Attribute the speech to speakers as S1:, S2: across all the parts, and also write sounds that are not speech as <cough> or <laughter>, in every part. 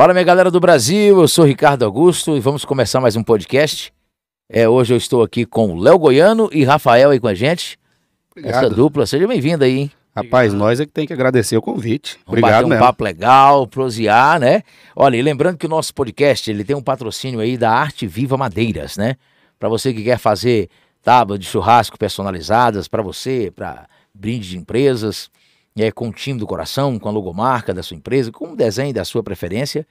S1: Fala, minha galera do Brasil, eu sou Ricardo Augusto e vamos começar mais um podcast. É, hoje eu estou aqui com Léo Goiano e Rafael aí com a gente. Obrigado. Essa dupla, seja bem-vindo aí.
S2: Rapaz, nós é que tem que agradecer o convite. Vamos Obrigado, bater um mesmo. papo
S1: legal, prosear, né? Olha, e lembrando que o nosso podcast, ele tem um patrocínio aí da Arte Viva Madeiras, né? Para você que quer fazer tábuas de churrasco personalizadas para você, para brinde de empresas, é, com o time do coração, com a logomarca da sua empresa, com um desenho da sua preferência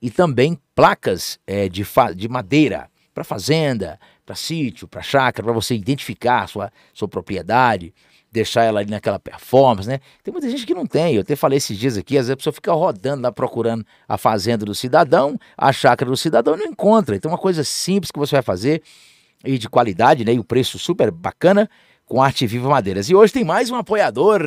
S1: e também placas é, de, de madeira para fazenda, para sítio, para chácara, para você identificar sua, sua propriedade, deixar ela ali naquela performance, né? Tem muita gente que não tem. Eu até falei esses dias aqui, às vezes a pessoa fica rodando lá procurando a fazenda do cidadão, a chácara do cidadão e não encontra. Então, é uma coisa simples que você vai fazer e de qualidade, né? E o preço super bacana com Arte Viva Madeiras. E hoje tem mais um apoiador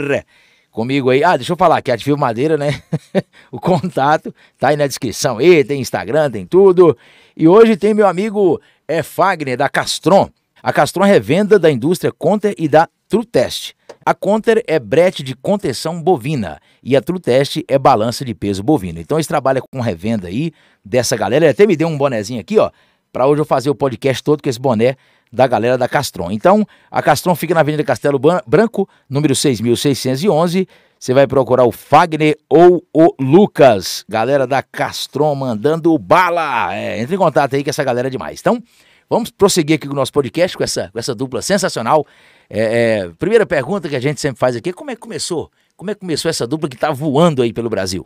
S1: comigo aí. Ah, deixa eu falar que a Madeira, né? <laughs> o contato tá aí na descrição. E tem Instagram, tem tudo. E hoje tem meu amigo é Fagner da Castron. A Castron é revenda da indústria Conter e da Test A Conter é brete de contenção bovina e a Test é balança de peso bovino. Então eles trabalham com revenda aí dessa galera. Ele até me deu um bonezinho aqui, ó, para hoje eu fazer o podcast todo com esse boné da galera da Castron. Então, a Castron fica na Avenida Castelo Branco, número 6611. Você vai procurar o Fagner ou o Lucas. Galera da Castron mandando bala. É, entre em contato aí que essa galera é demais. Então, vamos prosseguir aqui com o nosso podcast, com essa, com essa dupla sensacional. É, é, primeira pergunta que a gente sempre faz aqui: como é que
S2: começou? Como é que começou essa dupla que está voando aí pelo Brasil?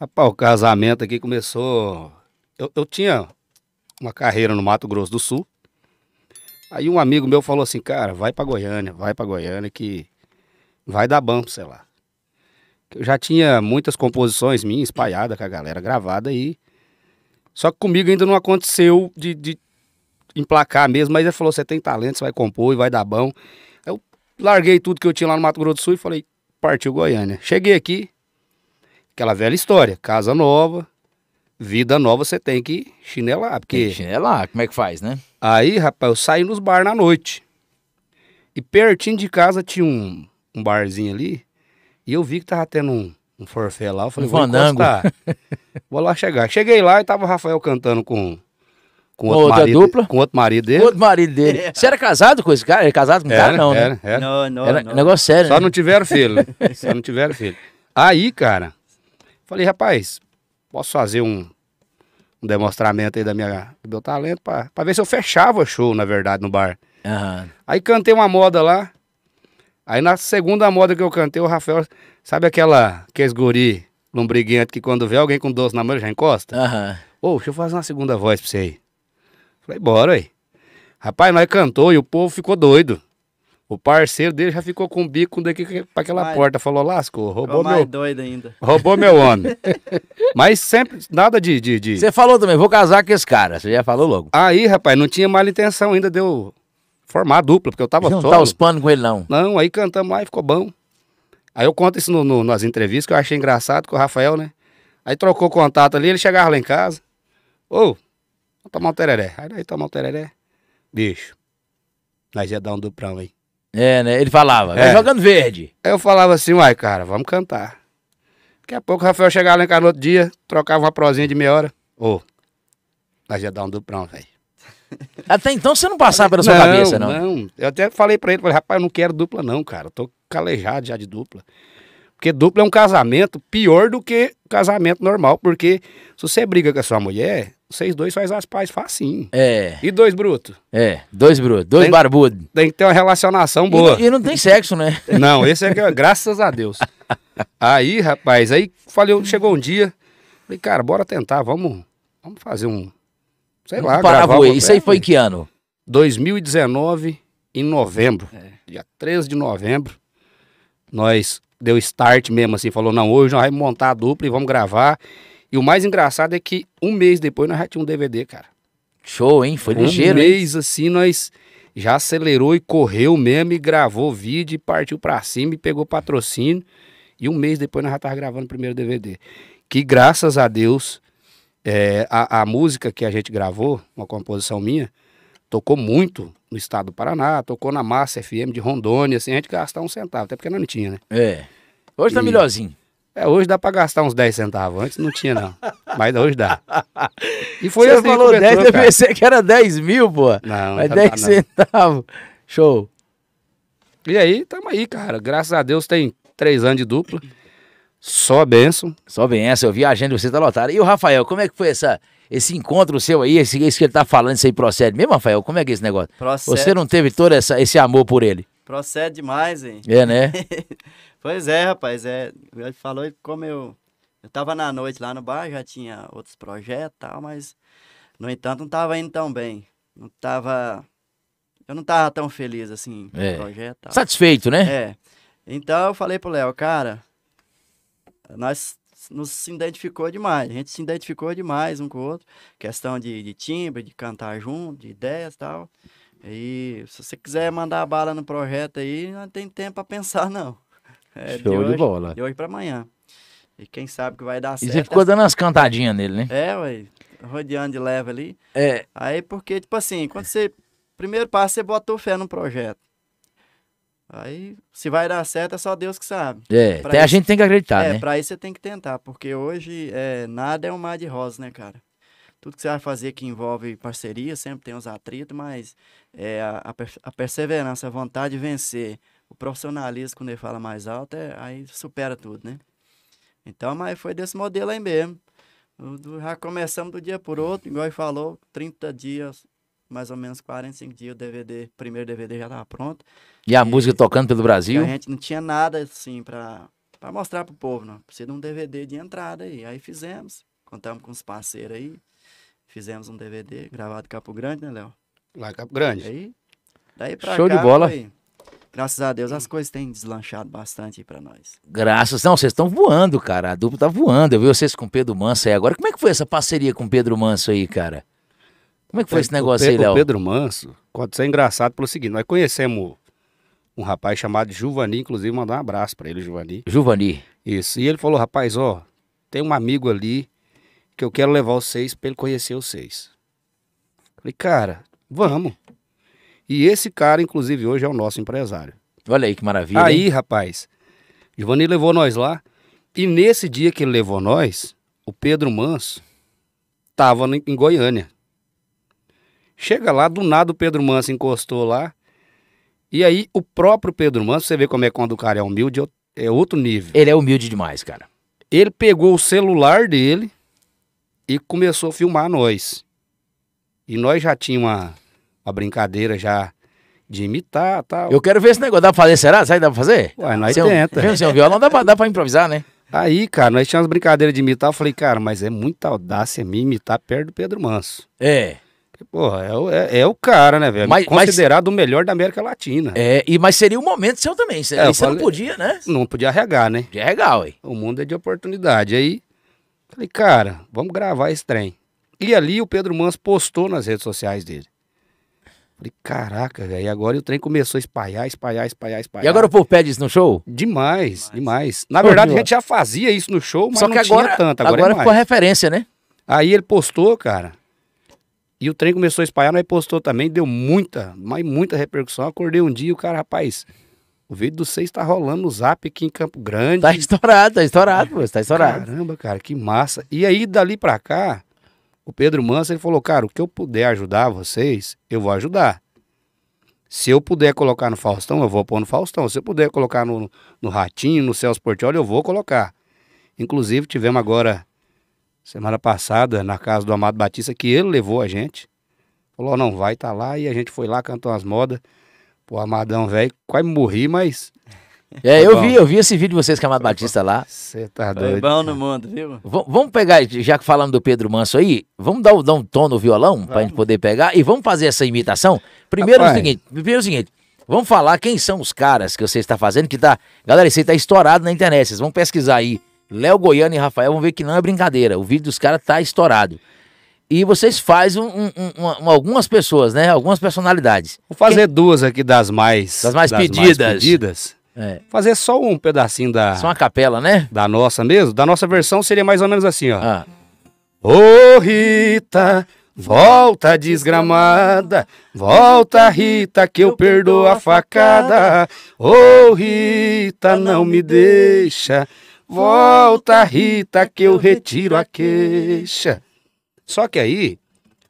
S2: Rapaz, o casamento aqui começou. Eu, eu tinha uma carreira no Mato Grosso do Sul. Aí um amigo meu falou assim, cara, vai para Goiânia, vai para Goiânia que vai dar bom, sei lá. Eu já tinha muitas composições minhas espalhadas com a galera gravada aí. Só que comigo ainda não aconteceu de, de emplacar mesmo, mas ele falou, você tem talento, você vai compor e vai dar bom. Eu larguei tudo que eu tinha lá no Mato Grosso do Sul e falei, partiu Goiânia. Cheguei aqui, aquela velha história, casa nova, vida nova você tem que chinelar, porque... Tem que chinelar, como é que faz, né? Aí, rapaz, eu saí nos bar na noite. E pertinho de casa tinha um, um barzinho ali. E eu vi que tava tendo um, um forfé lá. Eu falei, um vou <laughs> vou lá chegar. Cheguei lá e tava o Rafael cantando com, com outro outra marido, dupla? Com outro marido dele. Outro marido dele. É. Você era casado com esse cara? Ele é casado com o cara, não, né? era, né? Era, não, não, era não. negócio sério. Só né? não tiveram filho. Né? <laughs> Só não tiveram filho. Aí, cara, falei, rapaz, posso fazer um um demonstramento aí da minha, do meu talento para ver se eu fechava show, na verdade, no bar. Uhum. Aí cantei uma moda lá. Aí na segunda moda que eu cantei, o Rafael, sabe aquela, aqueles guri lombriguento que quando vê alguém com doce na mão já encosta? Aham. Uhum. Ô, deixa eu fazer uma segunda voz pra você aí. Falei, bora aí. Rapaz, nós cantou e o povo ficou doido. O parceiro dele já ficou com o bico daqui
S3: para aquela porta.
S2: Falou, lascou, roubou mais meu.
S3: doido ainda. Roubou meu homem.
S2: <laughs> Mas sempre, nada de, de, de, Você falou também, vou casar com esse cara. Você já falou logo. Aí, rapaz, não tinha mal intenção ainda de eu formar a dupla, porque eu tava só. Tá solo. os panos com ele, não. Não, aí cantamos lá e ficou bom. Aí eu conto isso no, no, nas entrevistas, que eu achei engraçado com o Rafael, né? Aí trocou contato ali, ele chegava lá em casa. Ô, oh, tomar um tereré. Aí daí tomar um tereré. Bicho, nós ia dar um duprão aí. É, né? Ele falava, vai é. jogando verde. Aí eu falava assim, uai, cara, vamos cantar. Daqui a pouco o Rafael chegava lá em casa no outro dia, trocava uma prosinha de meia hora. Ô, oh, nós ia dar um duprão, velho. <laughs> Até então você não passava pela sua não, cabeça, não? Não, eu até falei pra ele, falei, rapaz, eu não quero dupla não, cara. Eu tô calejado já de dupla. Porque dupla é um casamento pior do que casamento normal, porque se você briga com a sua mulher, vocês dois faz as pazes facinho. É. E dois brutos? É, dois brutos, dois barbudos. barbudo. Tem que ter uma relacionação boa. E, e não tem sexo, né? <laughs> Não, esse é que, é graças a Deus. aí, rapaz, aí falei, chegou um dia, falei, cara, bora tentar, vamos, vamos fazer um, sei lá, para Gravar Isso aí foi em que ano? 2019, em novembro, é. dia 13 de novembro, nós deu start mesmo assim, falou, não, hoje nós vamos montar a dupla e vamos gravar. E o mais engraçado é que um mês depois nós já tínhamos um DVD, cara. Show, hein? Foi um ligeiro. Um mês hein? assim nós já acelerou e correu mesmo e gravou vídeo e partiu para cima e pegou patrocínio. E um mês depois nós já tava gravando o primeiro DVD. Que graças a Deus, é, a, a música que a gente gravou, uma composição minha, tocou muito no estado do Paraná, tocou na Massa FM de Rondônia, assim, a gente gastar um centavo, até porque nós não tinha, né? É. Hoje tá e... melhorzinho. É, hoje dá para gastar uns 10 centavos. Antes não tinha, não. Mas hoje dá. <laughs> E foi Você assim falou que 10, cara. eu pensei que era 10 mil, pô. Não, Mas tá, 10 não.
S1: centavos.
S2: Show. E aí, tamo aí, cara. Graças a Deus tem três anos de dupla. Só benção. Só benção. Eu vi a agenda de você tá lotada. E o Rafael,
S1: como é que foi essa, esse encontro seu aí? Esse, isso que ele tá falando, isso aí procede mesmo, Rafael? Como é que é esse negócio? Procede. Você não teve todo essa, esse amor por ele?
S3: Procede demais, hein? É, né? <laughs> pois é, rapaz. É, ele falou como eu. Eu tava na noite lá no bar, já tinha outros projetos e tal, mas, no entanto, não tava indo tão bem. Não tava. Eu não tava tão feliz assim com é. o projeto. Tal. Satisfeito, né? É. Então eu falei pro Léo, cara, nós nos identificou demais. A gente se identificou demais um com o outro. Questão de, de timbre, de cantar junto, de ideias e tal. E se você quiser mandar a bala no projeto aí, não tem tempo para pensar, <laughs> não. É, Show de, hoje, de bola. De hoje para amanhã. E quem sabe que vai dar certo. E você ficou assim. dando
S1: umas cantadinhas nele,
S3: né? É, ué. Rodeando de leve ali. É. Aí porque, tipo assim, quando você. Primeiro passo, você botou fé no projeto. Aí, se vai dar certo, é só Deus que sabe. É, pra até isso, a gente tem que acreditar, é, né? É, pra isso você tem que tentar, porque hoje é, nada é um mar de rosas, né, cara? tudo que você vai fazer que envolve parceria, sempre tem uns atritos, mas é, a, a perseverança, a vontade de vencer, o profissionalismo, quando ele fala mais alto, é, aí supera tudo, né? Então, mas foi desse modelo aí mesmo. Já começamos do dia por outro, igual ele falou, 30 dias, mais ou menos 45 dias, o DVD, primeiro DVD já estava pronto.
S1: E a e, música tocando pelo Brasil? A gente
S3: não tinha nada assim para mostrar pro povo, não. Precisa de um DVD de entrada aí. Aí fizemos, contamos com os parceiros aí. Fizemos um DVD gravado em Capo Grande, né, Léo? Lá em Capo Grande. Aí, daí pra Show cá, de bola. Foi, graças a Deus as coisas têm deslanchado bastante para nós.
S1: Graças, não, vocês estão voando, cara. A dupla tá voando. Eu vi vocês com o Pedro Manso aí agora. Como é que foi essa parceria com o Pedro Manso aí, cara? Como
S2: é que foi esse negócio o aí, Léo? O Pedro Manso, pode ser engraçado pelo seguinte, nós conhecemos um rapaz chamado Juvani, inclusive mandar um abraço para ele, Juvani. Juvani. Isso, e ele falou, rapaz, ó, tem um amigo ali que eu quero levar vocês para ele conhecer vocês. Falei, cara, vamos. E esse cara, inclusive, hoje é o nosso empresário. Olha aí que maravilha. Aí, hein? rapaz, Giovanni levou nós lá. E nesse dia que ele levou nós, o Pedro Manso estava em Goiânia. Chega lá, do nada o Pedro Manso encostou lá. E aí o próprio Pedro Manso, você vê como é quando o cara é humilde, é outro nível. Ele é humilde demais, cara. Ele pegou o celular dele, e começou a filmar nós. E nós já tínhamos uma, uma brincadeira já de imitar tal. Eu quero ver esse negócio. Dá pra fazer, será? sai dá pra fazer? Ué, nós sem é tenta. Um, sem é um violão dá pra, dá pra improvisar, né? Aí, cara, nós tínhamos brincadeiras de imitar. Eu falei, cara, mas é muita audácia me imitar perto do Pedro Manso. É. Porra, é, é, é o cara, né, velho? Mas, Considerado mas... o melhor da América Latina. É, e, mas seria o momento seu também. Você, é, você falei, não podia, né? Não podia arregar, né? Podia arregar, ué. O mundo é de oportunidade. Aí Falei, cara, vamos gravar esse trem. E ali o Pedro Manso postou nas redes sociais dele. Falei, caraca, velho. E agora o trem começou a espalhar, espalhar, espalhar, espalhar. E agora o povo pede isso no show? Demais, demais. demais. Na verdade, a gente já fazia isso no show, mas Só que não agora, tinha tanto. Agora, é agora é ficou a referência, né? Aí ele postou, cara. E o trem começou a espalhar, nós postou também, deu muita, mas muita repercussão. Acordei um dia e o cara, rapaz, o vídeo do seis tá rolando no zap aqui em Campo Grande. Tá estourado, tá estourado, pô, tá estourado. Caramba, cara, que massa. E aí, dali pra cá, o Pedro Manso, ele falou, cara, o que eu puder ajudar vocês, eu vou ajudar. Se eu puder colocar no Faustão, eu vou pôr no Faustão. Se eu puder colocar no, no Ratinho, no Celso Portioli, eu vou colocar. Inclusive, tivemos agora, semana passada, na casa do Amado Batista, que ele levou a gente. Falou, não, vai, tá lá. E a gente foi lá, cantou as modas. Pô, Amadão, velho, quase morri, mas. É, tá eu bom. vi, eu vi esse vídeo de vocês com o Amado tá Batista lá. Você tá doido. Foi bom
S3: no mundo, viu?
S2: V vamos pegar, já que falamos do
S1: Pedro Manso aí, vamos dar, dar um tom no violão vamos. pra gente poder pegar e vamos fazer essa imitação. Primeiro é Rapaz. o seguinte, primeiro é o seguinte, vamos falar quem são os caras que você está fazendo, que tá. Galera, isso aí tá estourado na internet. Vocês vão pesquisar aí. Léo Goiano e Rafael vão ver que não é brincadeira. O vídeo dos caras tá estourado e vocês fazem um, um, algumas pessoas, né? Algumas personalidades.
S2: Vou fazer duas aqui das mais das mais das pedidas. Mais pedidas. É. Fazer só um pedacinho da só uma capela, né? Da nossa mesmo. Da nossa versão seria mais ou menos assim, ó. Ah. Ô Rita, volta desgramada, volta Rita que eu perdoo a facada. Ô Rita, não me deixa. Volta Rita que eu retiro a queixa. Só que aí,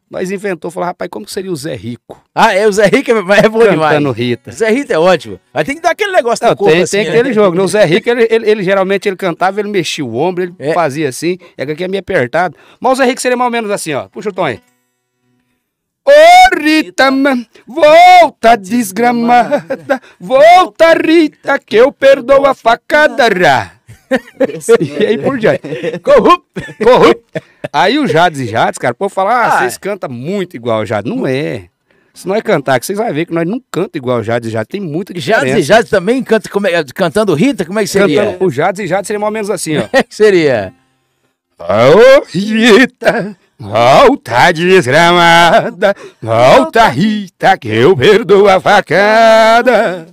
S2: nós inventou, falou, rapaz, como seria o Zé Rico? Ah, é, o Zé Rico é bom Cantando demais. Cantando Rita. Zé Rico é ótimo. Mas tem que dar aquele negócio da na tem, assim, tem né? aquele jogo. O Zé Rico, ele, ele, ele, geralmente ele cantava, ele mexia o ombro, ele é. fazia assim, é que aqui é meio apertado. Mas o Zé Rico seria mais ou menos assim, ó. Puxa o tom aí. Ô Rita, volta desgramada, volta Rita, que eu perdoo a facada, Ra e aí por diante. corrupto, corrupto. Aí o Jades e Jades, cara, o falar, fala, ah, ah vocês é. cantam muito igual o Jades. Não é. Se nós cantar, que vocês vão ver que nós não cantamos igual o Jades e Jades, tem muito que Jades e Jades também canta, como é, cantando Rita? Como é que seria? Cantando, o Jades e Jades seria mais ou menos assim, ó. É que seria? Ô, oh, Rita, Volta desgramada, volta Rita, que eu perdoo a facada.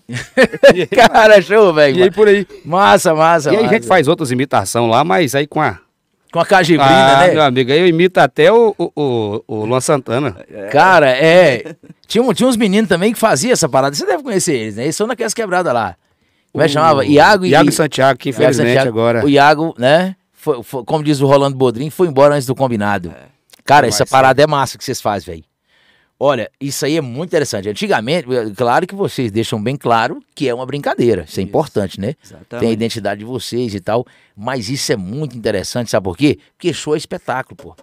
S2: <laughs> Cara, show, velho. E aí por aí. Massa, massa. E aí massa. a gente faz outras imitações lá, mas aí com a. Com a cajibrina, ah, né? Meu amigo, aí eu imito até o, o, o, Luan Santana. Cara, é. Tinha, tinha uns meninos
S1: também que faziam essa parada. Você deve conhecer eles, né? Eles são naquelas quebradas lá. Como é que chamava? Iago e. Iago Santiago, que infelizmente Santiago, agora. O Iago, né? Foi, foi, como diz o Rolando Bodrin, foi embora antes do combinado. É. Cara, essa parada é massa que vocês fazem, velho. Olha, isso aí é muito interessante. Antigamente, eh, claro que vocês deixam bem claro que é uma brincadeira. Isso, é isso. é importante, né? Exatamente. Tem a identidade de vocês e tal. Mas isso é muito interessante, sabe por quê? Porque show é espetáculo, pô.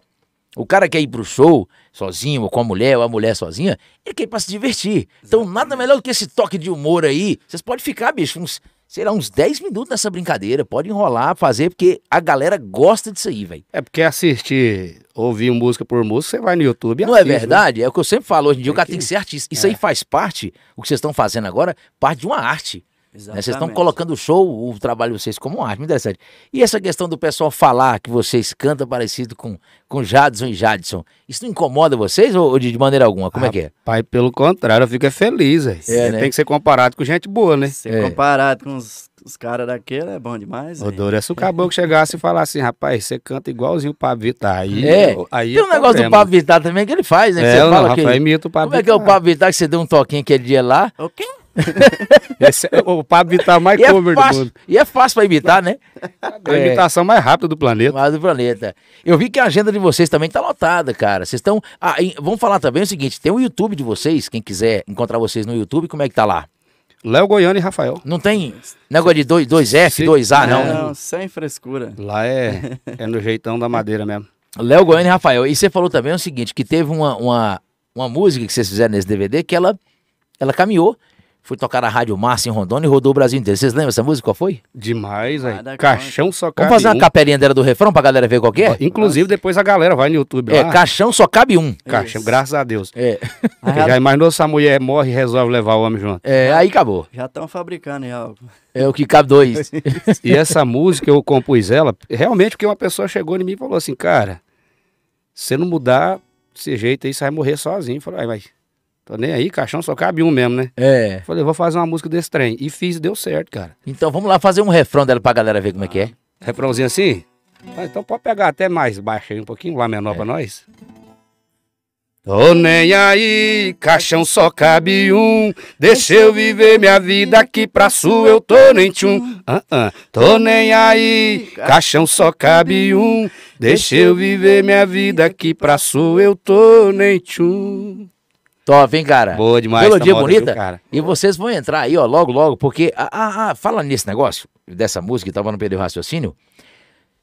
S1: O cara quer ir pro show sozinho, ou com a mulher, ou a mulher sozinha, ele quer ir pra se divertir. Exatamente. Então, nada melhor do que esse toque de humor aí. Vocês podem ficar, bicho, uns sei lá, uns 10 minutos nessa brincadeira. Pode enrolar, fazer, porque a galera gosta disso aí, velho. É porque assistir,
S2: ouvir música por música, você vai no YouTube e
S1: Não é assiste, é verdade? É o que eu sempre falo. Hoje em dia é o cara que... tem que ser artista. Isso é. aí faz parte, o que vocês estão fazendo agora, parte de uma arte. Né? Vocês estão colocando o show, o trabalho de vocês como arte, muito interessante. E essa questão do pessoal falar que vocês cantam parecido com, com Jadson e Jadson, isso não incomoda vocês ou, ou de maneira alguma? Como ah, é que é? Pai, pelo contrário, eu fico é
S2: feliz. É, é, né? Tem que ser comparado com gente boa, né? Ser
S3: é. comparado com os, os caras daquele é bom demais.
S2: O Dora, é se o caboclo <laughs> chegasse e falasse assim, rapaz, você canta igualzinho o Pablo Aí, é. aí Tem um negócio problema. do Pablo Vittar também que ele faz, né? Que é, você não, fala que imita o Como é que é o Pablo Vittar que você deu um toquinho
S1: aquele dia lá? O quê? <laughs> Esse, é o Pablo Vittar mais e é cover é fácil, do mundo. E é fácil para imitar, né? É a imitação mais rápida do planeta. Mais do planeta. Eu vi que a agenda de vocês também tá lotada, cara. Vocês estão. Ah, vamos falar também o seguinte: tem o YouTube de vocês, quem quiser encontrar
S2: vocês no YouTube, como é que tá lá? Léo Goiano e Rafael. Não tem negócio de 2F, dois, 2A, dois não, não, né?
S3: sem frescura. Lá é,
S2: é no jeitão da madeira mesmo. Léo Goiano e
S1: Rafael. E você falou também o seguinte: que teve uma, uma, uma música que vocês fizeram nesse DVD que ela, ela caminhou Fui tocar na Rádio Márcia em Rondônia e rodou o Brasil inteiro. Vocês lembram essa música? Qual foi? Demais,
S2: velho. Caixão só cabe Vamos fazer uma capelinha dela do refrão pra galera ver qual que é? Inclusive, depois a galera vai no YouTube. É, caixão só cabe um. Caixão, Isso. graças a Deus. É. <laughs> Porque já imaginou se a mulher morre e resolve levar o homem junto. É, aí acabou.
S3: Já estão fabricando algo.
S2: É o que cabe dois. <laughs> e essa música eu compus ela, realmente porque uma pessoa chegou em mim e falou assim, cara, se não mudar desse jeito aí, você vai morrer sozinho. Eu falei, vai. Tô nem aí, caixão só cabe um mesmo, né? É. Falei, vou fazer uma música desse trem. E fiz, deu certo, cara. Então vamos lá fazer um refrão dela pra galera ver como ah. é que é. Ah, refrãozinho assim? Ah, então pode pegar até mais baixo aí, um pouquinho lá menor é. pra nós. Tô nem aí, caixão só cabe um. Deixa eu viver minha vida aqui pra sua, eu tô nem tchum. Uh -uh. Tô nem aí, caixão só cabe um. Deixa eu viver minha vida aqui pra sua, eu tô nem tchum. Top, hein, cara? Boa demais. Melodia tá moda, bonita. Viu, cara?
S1: E vocês vão entrar aí, ó, logo, logo, porque. Ah, ah, ah fala nesse negócio, dessa música que tava no não raciocínio.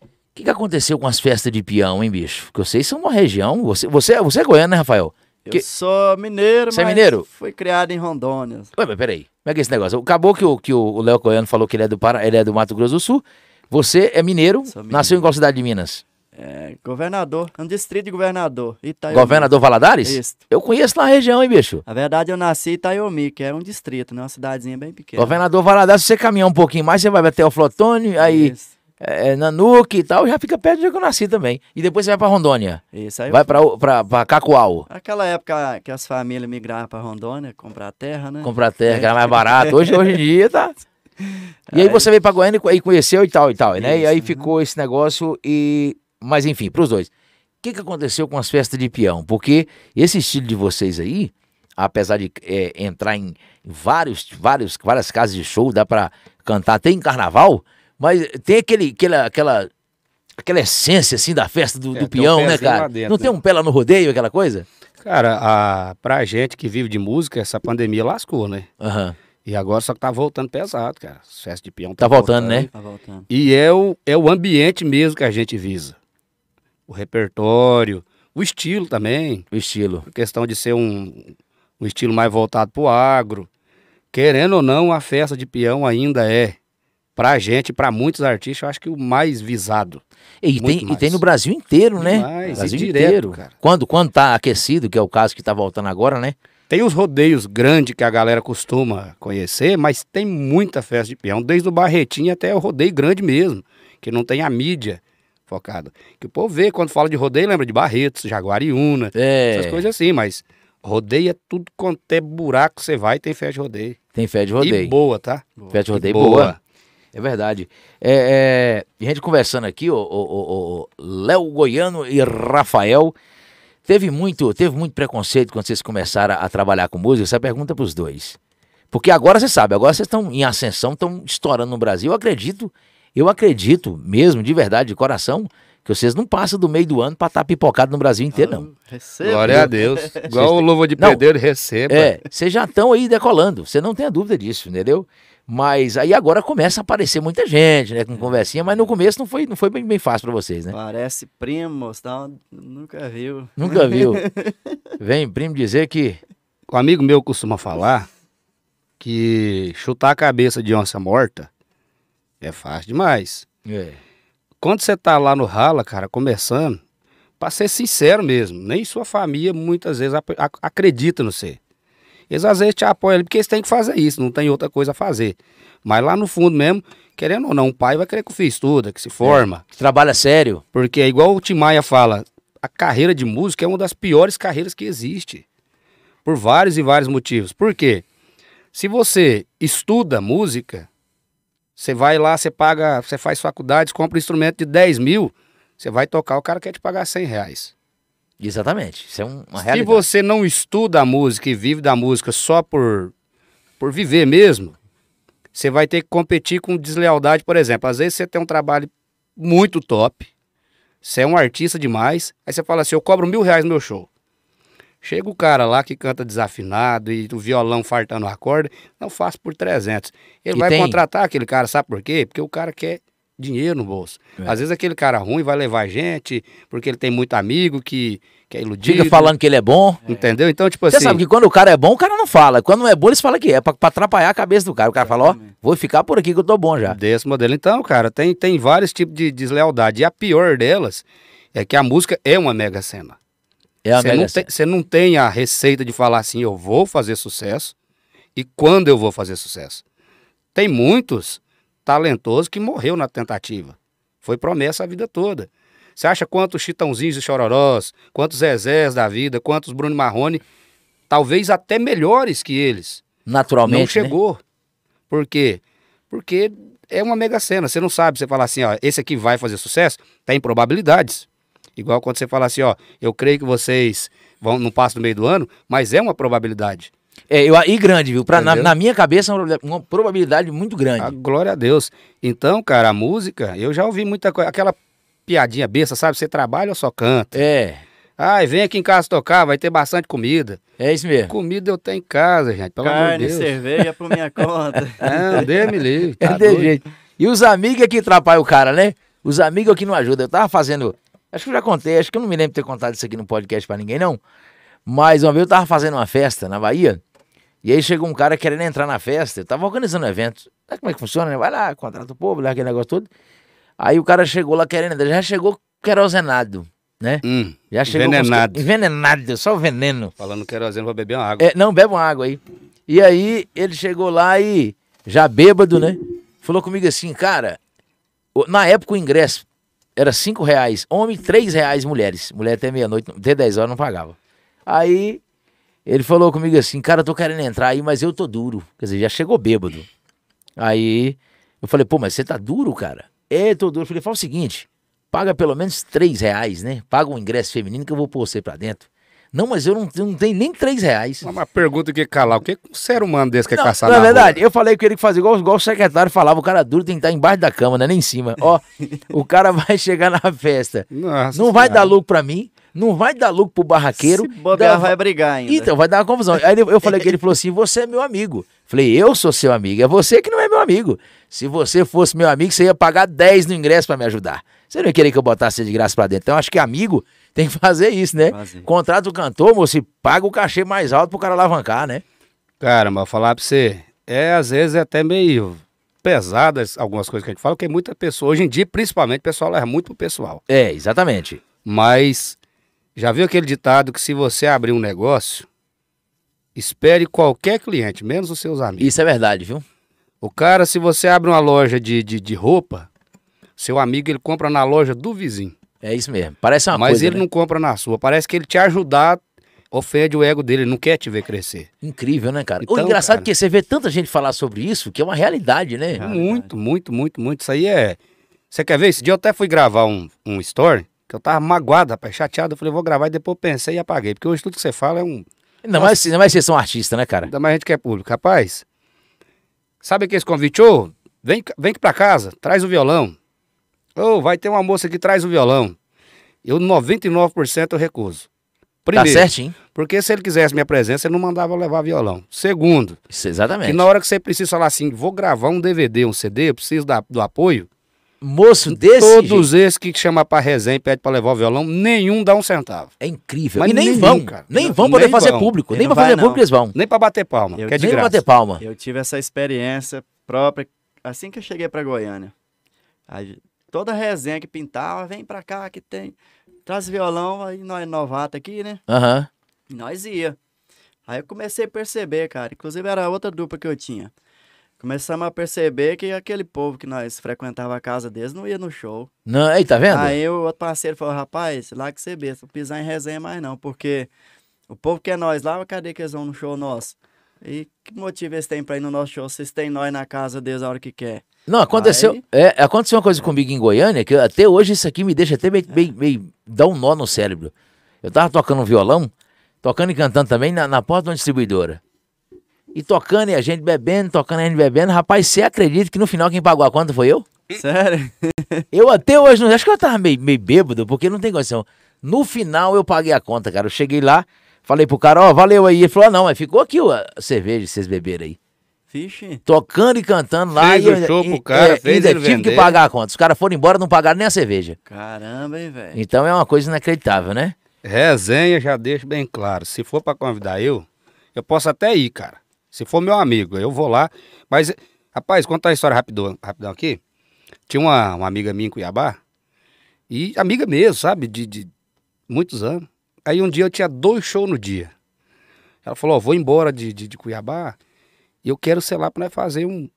S1: O que, que aconteceu com as festas de peão, hein, bicho? Porque vocês são uma região. Você, você, você é goiano, né, Rafael?
S3: Eu que... sou mineiro, Você é mas é mineiro? foi criado em Rondônia. Ué, mas peraí.
S1: Como é que é esse negócio? Acabou que o que o Léo Goiano falou que ele é do para ele é do Mato Grosso do Sul. Você é mineiro, mineiro. nasceu em qual cidade de Minas?
S3: É, governador, é um distrito de governador, Itaiomi. Governador Valadares? Isso. Eu conheço
S1: na região, hein, bicho?
S3: Na verdade, eu nasci em Itaiomi, que era é um distrito, né? Uma cidadezinha bem pequena.
S1: Governador Valadares, se você caminhar um pouquinho mais, você vai até o Flotone, aí Isso. É, é, Nanuque e tal, já fica perto de onde eu nasci também. E depois você vai pra Rondônia.
S3: Isso aí. Vai pra,
S1: pra, pra Cacoal.
S3: Aquela época que as famílias migravam pra Rondônia, comprar terra, né? Comprar terra, que era mais barato. Hoje, hoje em
S1: dia tá... <laughs> E aí, aí você veio pra Goiânia e conheceu e tal e tal, né? e aí uhum. ficou esse negócio e mas enfim, para os dois. O que, que aconteceu com as festas de peão? Porque esse estilo de vocês aí, apesar de é, entrar em vários, vários, várias casas de show, dá para cantar até em carnaval, mas tem aquele, aquele aquela, aquela essência assim da festa do, é, do peão, um né, cara? Dentro, não tem
S2: um pé lá no rodeio, aquela coisa? Cara, a, pra gente que vive de música, essa pandemia lascou, né? Uhum. E agora só que tá voltando pesado, cara. As festas de peão tá, tá voltando, voltando, né? Tá voltando. E é o, é o ambiente mesmo que a gente visa o repertório, o estilo também. O estilo. A questão de ser um, um estilo mais voltado para o agro. Querendo ou não, a festa de peão ainda é, para a gente, para muitos artistas, eu acho que o mais visado. E, tem, mais. e tem, no
S1: Brasil inteiro, né? Demais, Brasil direto, inteiro. Cara.
S2: Quando, quando tá aquecido, que é o caso que está voltando agora, né? Tem os rodeios grandes que a galera costuma conhecer, mas tem muita festa de peão, desde o Barretinho até o rodeio grande mesmo, que não tem a mídia focado. Que o povo vê quando fala de rodeio, lembra de Barretos, Jaguariúna, é. essas coisas assim, mas rodeia tudo quanto é buraco você vai, tem fé de rodeio. Tem fé de rodeio. E boa, tá? Fé de rodeio boa. boa. É verdade.
S1: É, é, a gente conversando aqui, o, o, o, Léo Goiano e Rafael. Teve muito, teve muito preconceito quando vocês começaram a trabalhar com música? Essa é pergunta para os dois. Porque agora você sabe, agora vocês estão em ascensão, estão estourando no Brasil. Eu acredito eu acredito mesmo, de verdade, de coração, que vocês não passam do meio do ano para estar tá pipocado no Brasil inteiro, não.
S2: Ah, receba. Glória a Deus. <laughs> Igual o louvo de pedreiro, receba. É,
S1: vocês já estão aí decolando, você não tem a dúvida disso, entendeu? Mas aí agora começa a aparecer muita gente, né? Com é. conversinha, mas no começo não foi, não foi bem, bem fácil para vocês, né? Parece
S3: primo, tá? nunca viu. Nunca viu. <laughs>
S2: Vem primo dizer que. Um amigo meu costuma falar que chutar a cabeça de onça morta é fácil demais. É. Quando você tá lá no rala, cara, começando, para ser sincero mesmo, nem sua família muitas vezes acredita no você. Eles às vezes te apoiam ali porque eles têm que fazer isso, não tem outra coisa a fazer. Mas lá no fundo mesmo, querendo ou não, o pai vai querer que o filho estuda, que se é. forma. É, que trabalha sério. Porque é igual o Tim Maia fala, a carreira de música é uma das piores carreiras que existe. Por vários e vários motivos. Por quê? Se você estuda música, você vai lá, você paga, você faz faculdades, compra um instrumento de 10 mil, você vai tocar, o cara quer te pagar 100 reais. Exatamente, isso é uma realidade. Se você não estuda a música e vive da música só por, por viver mesmo, você vai ter que competir com deslealdade, por exemplo. Às vezes você tem um trabalho muito top, você é um artista demais, aí você fala assim, eu cobro mil reais no meu show. Chega o cara lá que canta desafinado e o violão fartando a corda, não faço por 300. Ele e vai tem. contratar aquele cara, sabe por quê? Porque o cara quer dinheiro no bolso. É. Às vezes aquele cara ruim vai levar gente, porque ele tem muito amigo que, que é iludido. Fica falando que
S1: ele é bom. É. Entendeu? Então, tipo Você assim... Você sabe que quando o cara é bom, o cara não fala. Quando não
S2: é bom, eles falam que é, pra, pra atrapalhar a cabeça do cara. O cara fala, ó, vou ficar por aqui que eu tô bom já. Desse modelo. Então, cara, tem, tem vários tipos de deslealdade. E a pior delas é que a música é uma mega cena. É você, não tem, você não tem a receita de falar assim, eu vou fazer sucesso e quando eu vou fazer sucesso. Tem muitos talentosos que morreu na tentativa. Foi promessa a vida toda. Você acha quantos Chitãozinhos e Chororós, quantos Zezés da vida, quantos Bruno Marrone, talvez até melhores que eles. Naturalmente, Não né? chegou. Né? Por quê? Porque é uma mega cena. Você não sabe, você fala assim, ó, esse aqui vai fazer sucesso, tem probabilidades. Igual quando você fala assim, ó, eu creio que vocês vão não passam no meio do ano, mas é uma probabilidade. É, eu, e grande, viu? Pra, na, na, minha cabeça, é uma probabilidade muito grande. Ah, glória a Deus. Então, cara, a música, eu já ouvi muita coisa. Aquela piadinha besta, sabe? Você trabalha ou só canta? É. Ai, vem aqui em casa tocar, vai ter bastante comida. É isso mesmo. Comida eu tenho em casa, gente. Pelo Carne, Deus. cerveja por minha conta. <laughs> Não, dê-me livre. <laughs> Tá é de jeito. E os amigos é
S1: que atrapalham o cara, né? Os amigos é que não ajudam. Eu tava fazendo Acho que eu já contei, acho que eu não me lembro de ter contado isso aqui no podcast para ninguém, não. Mas uma vez eu tava fazendo uma festa na Bahia, e aí chegou um cara querendo entrar na festa, eu tava organizando um evento. Sabe como é que funciona, né? Vai lá, contrata o povo, aquele negócio todo. Aí o cara chegou lá querendo já chegou querosenado, né? Hum, já chegou envenenado.
S2: Com... Envenenado, só o veneno. Falando queroseno, vou beber uma água. É, não, bebe uma água aí.
S1: E aí ele chegou lá e, já bêbado, né? Falou comigo assim, cara, na época o ingresso era 5 reais homem, 3 reais mulheres. Mulher até meia-noite, até 10 horas não pagava. Aí ele falou comigo assim, cara, eu tô querendo entrar aí, mas eu tô duro. Quer dizer, já chegou bêbado. Aí eu falei, pô, mas você tá duro, cara? É, tô duro. Eu falei, fala o seguinte, paga pelo menos 3 reais, né? Paga um ingresso feminino que eu vou pôr você pra dentro. Não, mas eu não, não tenho nem três reais. Uma pergunta que é calar, o é que um ser humano desse quer não, caçar é na, na verdade, rua? eu falei que ele fazia igual, igual o secretário falava, o cara duro tem que estar embaixo da cama, né? Nem em cima. Ó, <laughs> o cara vai chegar na festa. Nossa não vai cara. dar lucro pra mim, não vai dar lucro pro barraqueiro. O dá... vai
S3: brigar ainda. Então,
S1: vai dar uma confusão. Aí eu falei que ele falou assim: você é meu amigo. Falei, eu sou seu amigo, é você que não é meu amigo. Se você fosse meu amigo, você ia pagar 10 no ingresso para me ajudar. Você não ia querer que eu botasse de graça para dentro. Então, eu acho que amigo <laughs> Tem que fazer
S2: isso, né? Fazer. Contrata o cantor, você paga o cachê mais alto pro cara alavancar, né? Cara, mas falar pra você, é às vezes é até meio pesadas algumas coisas que a gente fala, porque muita pessoa, hoje em dia, principalmente, o pessoal é muito pro pessoal. É, exatamente. Mas já viu aquele ditado que se você abrir um negócio, espere qualquer cliente, menos os seus amigos. Isso é verdade, viu? O cara, se você abre uma loja de, de, de roupa, seu amigo ele compra na loja do vizinho. É isso mesmo. Parece uma Mas coisa, ele né? não compra na sua. Parece que ele te ajudar ofende o ego dele, ele não quer te ver crescer. Incrível, né, cara? Então, o engraçado cara... é que você vê tanta gente falar sobre isso, que é uma realidade, né? É muito, muito, muito, muito. Isso aí é. Você quer ver? Esse dia eu até fui gravar um, um story, que eu tava magoado, rapaz, chateado. Eu falei, vou gravar e depois pensei e apaguei. Porque hoje tudo que você fala é um. Não, mais, ainda mais vocês são né, cara? Ainda mais a gente que é público. Rapaz, sabe aquele convite, ô, vem, vem pra casa, traz o violão oh, vai ter uma moça que traz o violão. Eu, 99% eu recuso. Primeiro, tá hein? Porque se ele quisesse minha presença, ele não mandava levar violão. Segundo, Isso, exatamente. E na hora que você precisa falar assim, vou gravar um DVD, um CD, eu preciso da, do apoio. Moço desse. Todos esses que chama pra resenha e pede pra levar o violão, nenhum dá um centavo. É incrível.
S3: Mas e nem vão, cara. Nem vão poder nem fazer vão. público. Ele nem pra fazer não. público eles vão. Nem pra bater palma. Eu, que é de nem graça. bater palma. Eu tive essa experiência própria assim que eu cheguei pra Goiânia toda resenha que pintava, vem pra cá que tem. Traz violão, aí nós novato aqui, né? Aham. Uhum. nós ia. Aí eu comecei a perceber, cara. Inclusive era outra dupla que eu tinha. Começamos a perceber que aquele povo que nós frequentava a casa deles não ia no show.
S1: Não, aí tá vendo? Aí
S3: o outro parceiro falou, rapaz, lá que você besta, não pisar em resenha mais não, porque o povo que é nós lá, cadê que eles vão no show nosso? E que motivo eles têm pra ir no nosso show? Vocês têm nós na casa desde a hora que quer. Não, aconteceu. Aí...
S1: É, aconteceu uma coisa comigo em Goiânia, que até hoje isso aqui me deixa até meio, meio, meio dá um nó no cérebro. Eu tava tocando um violão, tocando e cantando também na, na porta de uma distribuidora. E tocando e a gente bebendo, tocando e a gente bebendo. Rapaz, você acredita que no final quem pagou a conta foi eu? Sério? <laughs> eu até hoje, não, acho que eu tava meio, meio bêbado, porque não tem condição. No final eu paguei a conta, cara. Eu cheguei lá, Falei pro cara, ó, oh, valeu aí. Ele falou, ah, não, mas ficou aqui a cerveja que vocês beberam aí. Fixe. Tocando e cantando lá. Fez e, o show e, pro cara, é, fez ainda tive vender. que pagar a
S2: conta. Os caras foram embora não pagaram nem a cerveja.
S3: Caramba, hein, velho.
S2: Então é uma coisa inacreditável, né? Resenha, já deixo bem claro. Se for para convidar eu, eu posso até ir, cara. Se for meu amigo, eu vou lá. Mas, rapaz, conta a história rapidão, rapidão aqui. Tinha uma, uma amiga minha em Cuiabá. E amiga mesmo, sabe? De, de muitos anos. Aí um dia eu tinha dois shows no dia. Ela falou, ó, vou embora de, de, de Cuiabá e eu quero, sei lá, pra nós fazer um,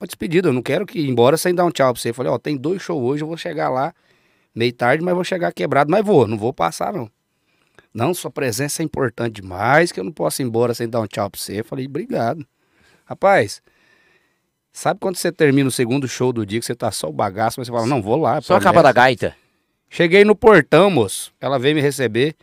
S2: uma despedida. Eu não quero que ir embora sem dar um tchau pra você. Eu falei, ó, tem dois shows hoje, eu vou chegar lá meio tarde, mas vou chegar quebrado, mas vou, não vou passar não. Não, sua presença é importante demais, que eu não posso ir embora sem dar um tchau pra você. Eu falei, obrigado. Rapaz, sabe quando você termina o segundo show do dia, que você tá só o bagaço, mas você fala, não, vou lá. Só a capa da gaita. Cheguei no portão, moço. Ela veio me receber.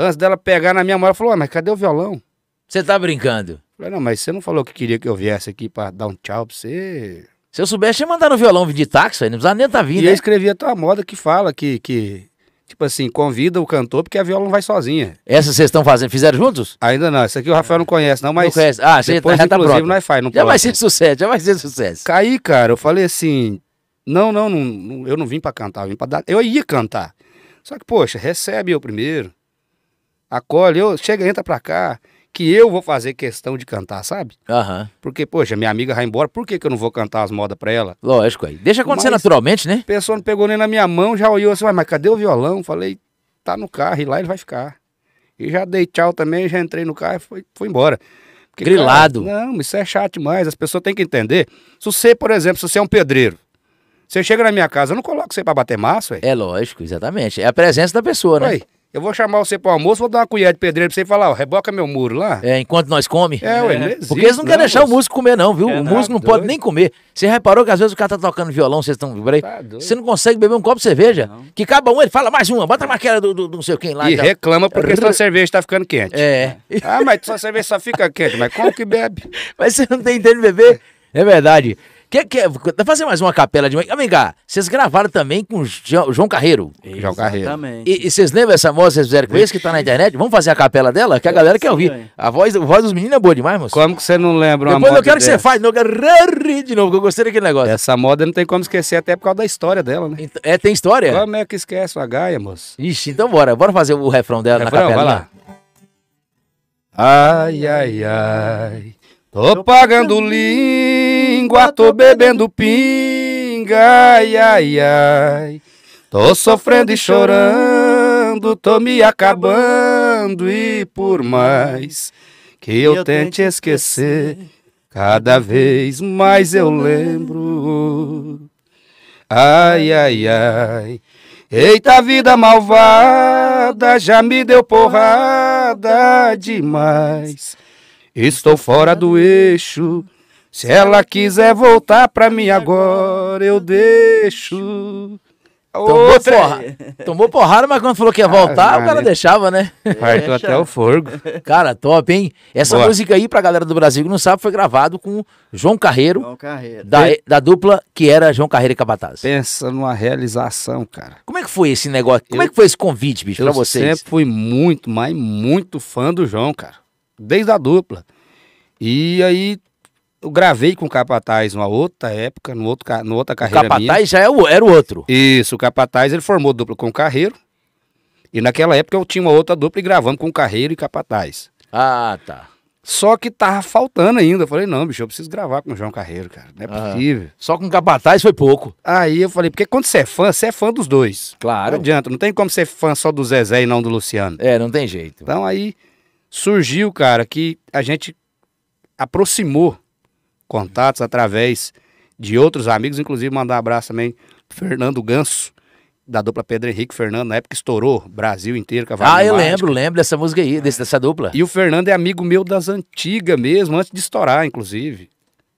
S2: Antes dela pegar na minha mão, ela falou: ah, mas cadê o violão? Você tá brincando? Falei, não, mas você não falou que queria que eu viesse aqui pra dar um tchau pra você. Se eu soubesse, ia mandar no violão de táxi, não precisava nem estar tá vindo. E né? eu escrevi a tua moda que fala que, que, tipo assim, convida o cantor porque a viola não vai sozinha. Essa vocês estão fazendo, fizeram juntos? Ainda não, essa aqui o Rafael não conhece não, mas... Não conhece, ah, você depois, tá, tá inclusive, pronto. Faz, não já vai ser sucesso, já vai ser sucesso. Caí, cara, eu falei assim, não, não, não, eu não vim pra cantar, eu vim pra dar... Eu ia cantar, só que, poxa, recebe eu primeiro acolhe, eu, chega, entra pra cá, que eu vou fazer questão de cantar, sabe? Aham. Porque, poxa, minha amiga vai embora, por que, que eu não vou cantar as modas pra ela? Lógico aí. Deixa acontecer Mas naturalmente, né? A pessoa não pegou nem na minha mão, já olhou assim, mas cadê o violão? Falei, tá no carro, e lá ele vai ficar. E já dei tchau também, já entrei no carro e foi, fui embora.
S3: Porque, Grilado. Cara,
S2: não, isso é chato demais, as pessoas têm que entender. Se você, por exemplo, se você é um pedreiro, você chega na minha casa, eu não coloco você pra bater massa, ué. É lógico, exatamente. É a presença da pessoa, né? Ué. Eu vou chamar você para o almoço, vou dar uma colher de pedreiro para você e falar, ó, reboca meu muro lá. É, enquanto nós come. É, ué, não Porque eles não, não querem deixar
S1: o músico comer não, viu? É o músico não doido. pode nem comer. Você reparou que às vezes o cara tá tocando violão, vocês estão... Tá você não consegue beber um copo de cerveja? Não. Que acaba um, ele fala mais uma, bota a maquera do, do, do não sei quem lá. E, e reclama porque sua
S2: cerveja está ficando quente. É. Ah, mas sua cerveja só fica quente, mas como
S1: que bebe? <laughs> Mas você não tá tem de beber? É verdade. Quer, é? fazer mais uma capela de manhã? vem cá, vocês gravaram também com o João Carreiro.
S2: João Carreiro.
S1: E, e vocês lembram essa voz que vocês fizeram com esse que tá na internet? Vamos fazer a capela dela? Que a galera quer ouvir. A voz, a voz dos meninos é boa demais, moço. Como que você não
S2: lembra uma Depois eu quero dessa. que você faça, eu quero rir de novo, que eu gostei daquele negócio. Essa moda não tem como esquecer, até por causa da história dela, né? Então, é, tem história? Como é que esquece a Gaia, moço? Ixi, então bora, bora fazer o refrão dela refrão, na capela. Vai lá. Ai, ai, ai, tô pagando lindo língua, tô bebendo pinga, ai, ai, ai. Tô sofrendo e chorando, tô me acabando e por mais que eu tente esquecer, cada vez mais eu lembro. Ai, ai, ai. Eita vida malvada, já me deu porrada demais. Estou fora do eixo se ela quiser voltar pra mim agora, eu deixo. Tomou, Outra... porra... Tomou porrada, mas quando falou que ia ah, voltar, ah, o cara deixava,
S1: né? Partiu até o forgo. Cara, top, hein? Essa Boa. música aí, pra galera do Brasil que não sabe, foi gravado com João Carreiro. João
S3: Carreiro. Da,
S1: da dupla que era João Carreiro e Capataz.
S2: Pensa numa realização, cara. Como é que foi esse negócio? Como eu, é que foi esse convite, bicho, pra vocês? Eu sempre fui muito, mas muito fã do João, cara. Desde a dupla. E aí eu gravei com o Capataz numa outra época, numa outra, numa outra carreira. O Capataz minha. já é o, era o outro. Isso, o Capataz ele formou dupla com o Carreiro. E naquela época eu tinha uma outra dupla e gravamos com o Carreiro e Capataz. Ah, tá. Só que tava faltando ainda. Eu falei, não, bicho, eu preciso gravar com o João Carreiro, cara. Não é ah, possível. Só com o Capataz foi pouco. Aí eu falei, porque quando você é fã, você é fã dos dois. Claro. Não adianta, não tem como ser fã só do Zezé e não do Luciano. É, não tem jeito. Então aí surgiu, cara, que a gente aproximou contatos através de outros amigos, inclusive mandar um abraço também pro Fernando Ganso, da dupla Pedro Henrique Fernando, na época estourou Brasil inteiro com a Ah, eu lembro, lembro dessa música aí, desse, dessa dupla. E o Fernando é amigo meu das antigas mesmo, antes de estourar, inclusive.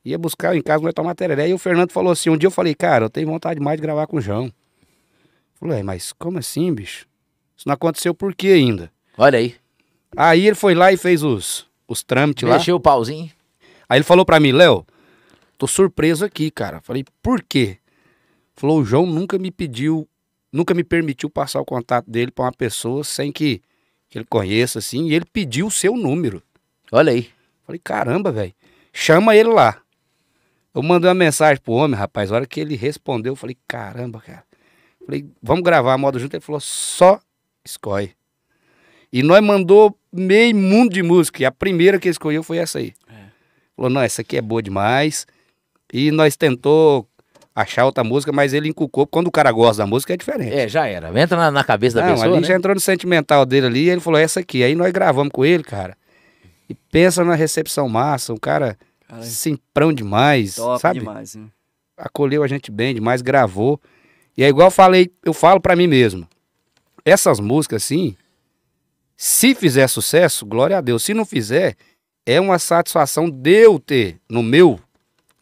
S2: Ia buscar em casa, ia tomar tereré. E o Fernando falou assim, um dia eu falei, cara, eu tenho vontade mais de gravar com o João. Falei, mas como assim, bicho? Isso não aconteceu por quê ainda? Olha aí. Aí ele foi lá e fez os, os trâmites lá. Mexeu o pauzinho. Aí ele falou para mim, Léo, tô surpreso aqui, cara. Falei, por quê? Falou, o João nunca me pediu, nunca me permitiu passar o contato dele para uma pessoa sem que, que ele conheça, assim, e ele pediu o seu número. Olha aí. Falei, caramba, velho, chama ele lá. Eu mandei uma mensagem pro homem, rapaz, a hora que ele respondeu, eu falei, caramba, cara. Falei, vamos gravar a moda junto? Ele falou, só escolhe. E nós mandou meio mundo de música. E a primeira que escolheu foi essa aí. Falou, não, essa aqui é boa demais. E nós tentou achar outra música, mas ele encucou. Quando o cara gosta da música é diferente. É, já era. Entra na, na cabeça não, da pessoa. Ali né? já entrou no sentimental dele ali, ele falou, é essa aqui. Aí nós gravamos com ele, cara. E pensa na recepção massa, um cara Caralho. simprão demais. Top sabe? demais, hein? Acolheu a gente bem demais, gravou. E é igual eu falei, eu falo para mim mesmo. Essas músicas, assim, se fizer sucesso, glória a Deus. Se não fizer, é uma satisfação de eu ter no meu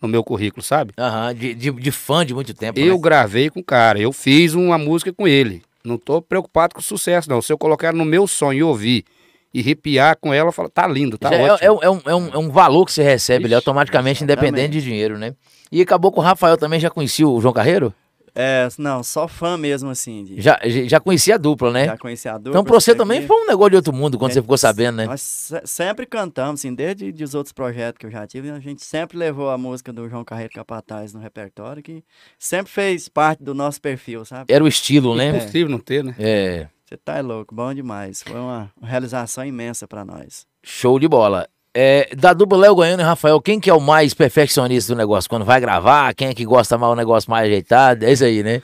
S2: no meu currículo, sabe? Uhum, de, de, de fã de muito tempo. Eu né? gravei com o cara, eu fiz uma música com ele. Não tô preocupado com o sucesso, não. Se eu colocar no meu sonho e ouvir e ripiar com ela, fala, tá lindo, tá é, ótimo. É, é, um, é, um, é
S1: um valor que você recebe Ixi, ali automaticamente, independente de dinheiro, né? E acabou com o Rafael também, já conhecia o João Carreiro?
S3: É, não, só fã mesmo, assim. De... Já,
S1: já conhecia a dupla, né? Já conhecia
S3: a dupla. Então, pra você também aqui.
S1: foi um negócio de outro mundo quando é, você ficou sabendo, né?
S3: Nós sempre cantamos, assim, desde os outros projetos que eu já tive, a gente sempre levou a música do João Carreiro Capataz no repertório, que sempre fez parte do nosso perfil, sabe? Era o estilo, né? É impossível não ter, né? É. Você tá louco, bom demais. Foi uma realização imensa para nós.
S1: Show de bola. É, da dupla Léo Goiano e Rafael, quem que é o mais perfeccionista do negócio? Quando vai gravar, quem é que gosta mais o negócio mais ajeitado? É isso aí,
S2: né?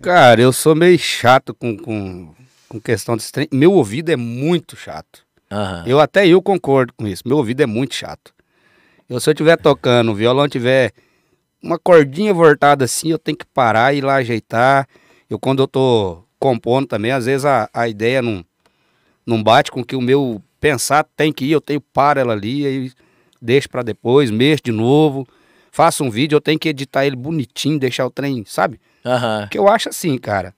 S2: Cara, eu sou meio chato com, com, com questão de trem. Meu ouvido é muito chato. Uhum. Eu até eu concordo com isso. Meu ouvido é muito chato. Eu, se eu estiver tocando, o violão tiver uma cordinha voltada assim, eu tenho que parar e ir lá ajeitar. Eu, quando eu tô compondo também, às vezes a, a ideia não, não bate com que o meu pensar, tem que ir, eu tenho para ela ali, aí deixo para depois, mexo de novo, faço um vídeo, eu tenho que editar ele bonitinho, deixar o trem, sabe? Uhum. Que eu acho assim, cara.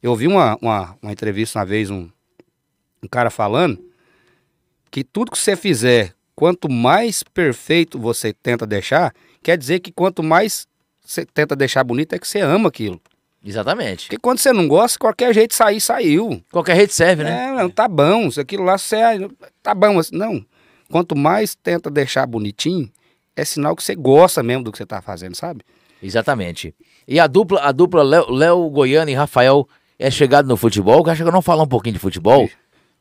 S2: Eu vi uma, uma, uma entrevista uma vez, um, um cara falando que tudo que você fizer, quanto mais perfeito você tenta deixar, quer dizer que quanto mais você tenta deixar bonito é que você ama aquilo. Exatamente. Porque quando você não gosta, qualquer jeito sair, saiu. Qualquer jeito serve, né? É, não, tá bom, Se aquilo lá serve, é, tá bom. Assim, não, quanto mais tenta deixar bonitinho, é sinal que você gosta mesmo do que você tá fazendo, sabe? Exatamente. E a dupla, a dupla
S1: Léo, Goiano e Rafael é chegado no futebol, que acho que eu não falar um pouquinho de futebol.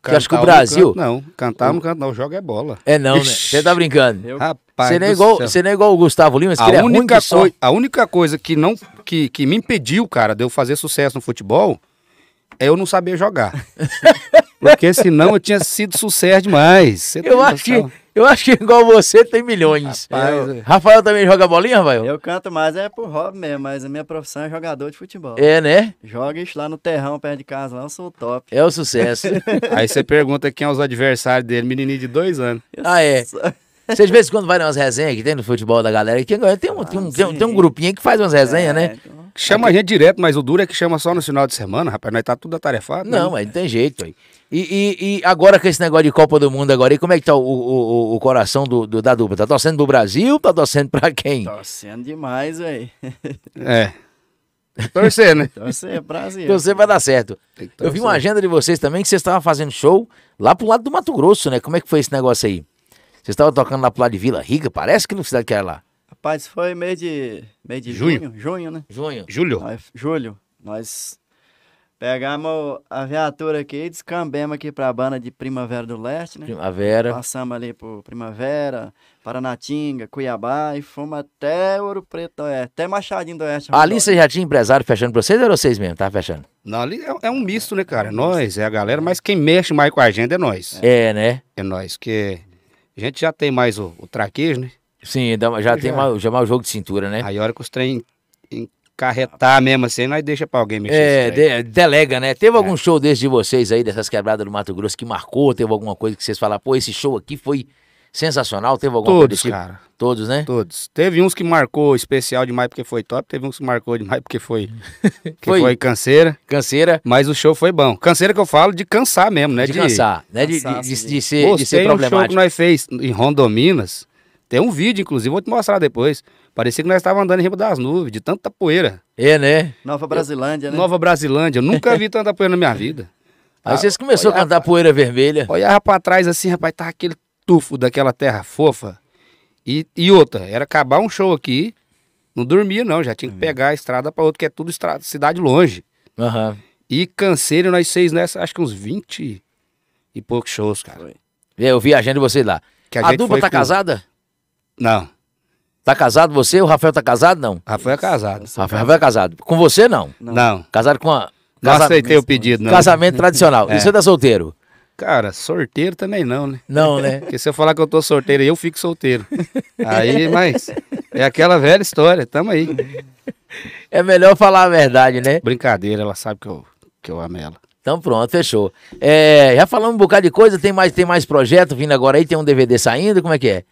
S1: Cantar, acho que o Brasil. Não, canto, não, cantar não
S2: canto, não, joga é bola. É não, né? Você tá brincando. Eu... Rapaz, você não, é igual, você não é igual o Gustavo Lima, a é única, coi, a única coisa que não que, que me impediu, cara, de eu fazer sucesso no futebol é eu não saber jogar. <laughs> Porque senão eu tinha sido sucesso demais. Você eu acho que, eu acho que igual você tem milhões.
S1: Rapaz, eu... É. Rafael também joga bolinha, Rafael? Eu
S3: canto mais, é por hobby mesmo, mas a minha profissão é jogador de futebol. É, né? Joga isso lá no terrão, perto de casa, lá eu sou top. É o sucesso. <laughs> Aí você
S2: pergunta quem é os adversários dele, menininho de dois anos.
S1: Ah, é. Vocês vezes quando vai umas resenhas
S2: que tem no futebol da galera, que tem um, tem um, ah, tem um, tem um grupinho que faz umas resenhas, é, né? Chama a gente direto, mas o duro é que chama só no final de semana, rapaz. Nós tá tudo atarefado. Né? Não, mas não tem jeito, aí. E, e,
S1: e, agora com esse negócio de Copa do Mundo agora, e como é que tá o, o, o coração do, do, da dupla? Tá torcendo do Brasil? Tá torcendo pra quem?
S3: Torcendo demais, velho. É. Torcer, né? <laughs> Torcer, é Brasil. Torcer vai dar certo. Eu vi uma agenda
S1: de vocês também que vocês estavam fazendo show lá pro lado do Mato Grosso, né? Como é que foi esse negócio aí? Você estava tocando na Plá de Vila Rica, parece que não cidade que era lá.
S3: Rapaz, foi meio de, meio de junho. junho, junho né? Junho. Julho. Nós, julho. Nós pegamos a viatura aqui e descambemos aqui pra banda de Primavera do Leste, né? Primavera. Passamos ali por Primavera, Paranatinga, Cuiabá e fomos até Ouro Preto do Oeste, até Machadinho do Oeste. Ali você já
S1: tinha empresário fechando pra vocês ou era vocês mesmo? Tá fechando?
S2: Não, ali é, é um misto, né, cara? É nós, é a galera, mas quem mexe mais com a agenda é nós. É, né? É nós, que... Porque... A gente já tem mais o, o traquejo, né? Sim, já, tem já. Mais, já mais o jogo de cintura, né? Aí a hora que os trem encarretar mesmo
S1: assim, nós deixa pra alguém mexer. É, de, delega, né? Teve é. algum show desse de vocês aí, dessas quebradas do Mato Grosso, que marcou? Teve alguma coisa que vocês falaram, pô, esse show aqui foi sensacional? Teve alguma Todos, coisa tipo? cara.
S2: Todos, né? Todos. Teve uns que marcou especial demais porque foi top, teve uns que marcou demais porque foi <laughs> que foi, foi canseira. Canseira. Mas o show foi bom. Canseira que eu falo de cansar mesmo, né? De, de cansar, né? De, de, de, de, ser, Pô, de ser problemático. um show que nós fez em Rondominas. Tem um vídeo, inclusive, vou te mostrar depois. Parecia que nós estávamos andando em riba das nuvens, de tanta poeira. É, né?
S3: Nova Brasilândia, né? Nova
S2: Brasilândia. Eu nunca vi tanta poeira na minha vida. <laughs> Aí vocês ah, começaram a cantar poeira vermelha. Olhava pra trás assim, rapaz, tá aquele tufo daquela terra fofa. E, e outra, era acabar um show aqui, não dormia não, já tinha que uhum. pegar a estrada para outro, que é tudo estrada, cidade longe. Uhum. E canseiro nós seis nessa, acho que uns 20 e poucos shows, cara. Foi. Eu vi a agenda de vocês lá. Que a a dupla tá com... casada?
S1: Não. Tá casado você? O Rafael tá casado, não? Rafael é casado. Rafael, Rafael é casado. Com você,
S2: não? Não. não. Casado com a... Não aceitei o pedido, não. Casamento tradicional. <laughs> É. E você tá solteiro? Cara, sorteiro também não, né? Não, né? <laughs> Porque se eu falar que eu tô solteiro, eu fico solteiro. Aí, mas é aquela velha história, tamo aí. É melhor falar a verdade, né? Brincadeira, ela sabe que eu, que eu amo ela. Então pronto, fechou. É, já falamos
S1: um bocado de coisa, tem mais, tem mais projeto vindo agora aí, tem um DVD saindo, como é que é?